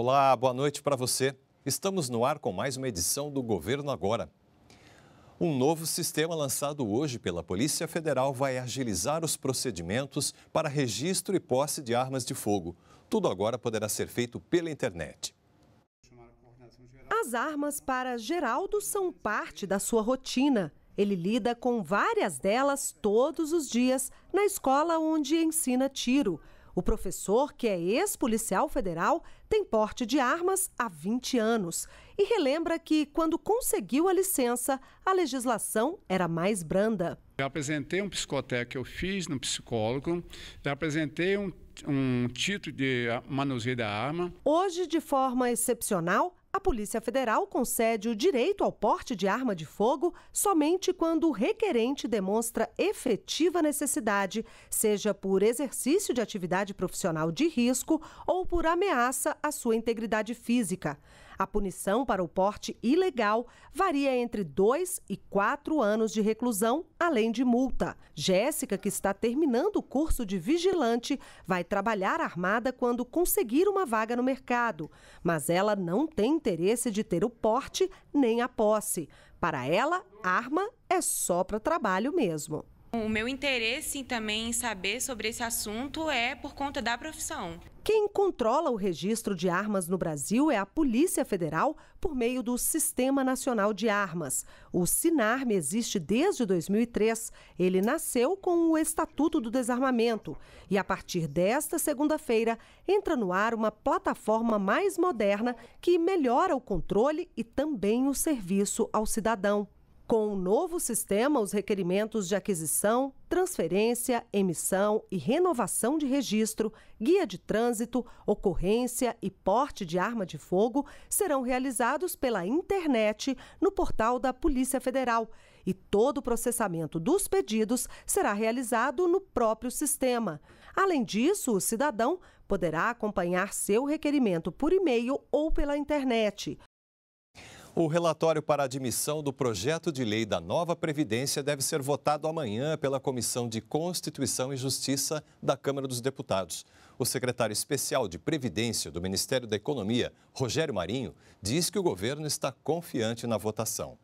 Olá, boa noite para você. Estamos no ar com mais uma edição do Governo Agora. Um novo sistema lançado hoje pela Polícia Federal vai agilizar os procedimentos para registro e posse de armas de fogo. Tudo agora poderá ser feito pela internet. As armas para Geraldo são parte da sua rotina. Ele lida com várias delas todos os dias na escola onde ensina tiro. O professor, que é ex-policial federal, tem porte de armas há 20 anos e relembra que, quando conseguiu a licença, a legislação era mais branda. Já apresentei um psicotécnico que eu fiz no psicólogo, já apresentei um, um título de ah, manuseio da arma. Hoje, de forma excepcional, a Polícia Federal concede o direito ao porte de arma de fogo somente quando o requerente demonstra efetiva necessidade, seja por exercício de atividade profissional de risco ou por ameaça à sua integridade física. A punição para o porte ilegal varia entre dois e quatro anos de reclusão, além de multa. Jéssica, que está terminando o curso de vigilante, vai trabalhar armada quando conseguir uma vaga no mercado, mas ela não tem interesse de ter o porte nem a posse. Para ela, arma é só para trabalho mesmo. O meu interesse também em saber sobre esse assunto é por conta da profissão. Quem controla o registro de armas no Brasil é a Polícia Federal por meio do Sistema Nacional de Armas. O SINARM existe desde 2003. Ele nasceu com o Estatuto do Desarmamento. E a partir desta segunda-feira, entra no ar uma plataforma mais moderna que melhora o controle e também o serviço ao cidadão. Com o novo sistema, os requerimentos de aquisição, transferência, emissão e renovação de registro, guia de trânsito, ocorrência e porte de arma de fogo serão realizados pela internet no portal da Polícia Federal. E todo o processamento dos pedidos será realizado no próprio sistema. Além disso, o cidadão poderá acompanhar seu requerimento por e-mail ou pela internet. O relatório para admissão do projeto de lei da nova Previdência deve ser votado amanhã pela Comissão de Constituição e Justiça da Câmara dos Deputados. O secretário especial de Previdência do Ministério da Economia, Rogério Marinho, diz que o governo está confiante na votação.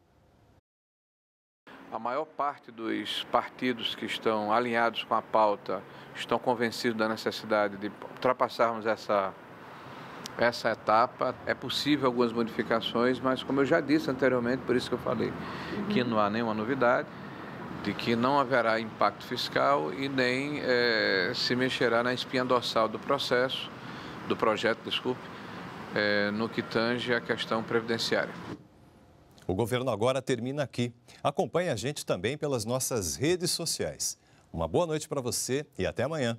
A maior parte dos partidos que estão alinhados com a pauta estão convencidos da necessidade de ultrapassarmos essa essa etapa. É possível algumas modificações, mas como eu já disse anteriormente, por isso que eu falei, uhum. que não há nenhuma novidade, de que não haverá impacto fiscal e nem é, se mexerá na espinha dorsal do processo, do projeto, desculpe, é, no que tange à questão previdenciária. O governo agora termina aqui. Acompanhe a gente também pelas nossas redes sociais. Uma boa noite para você e até amanhã.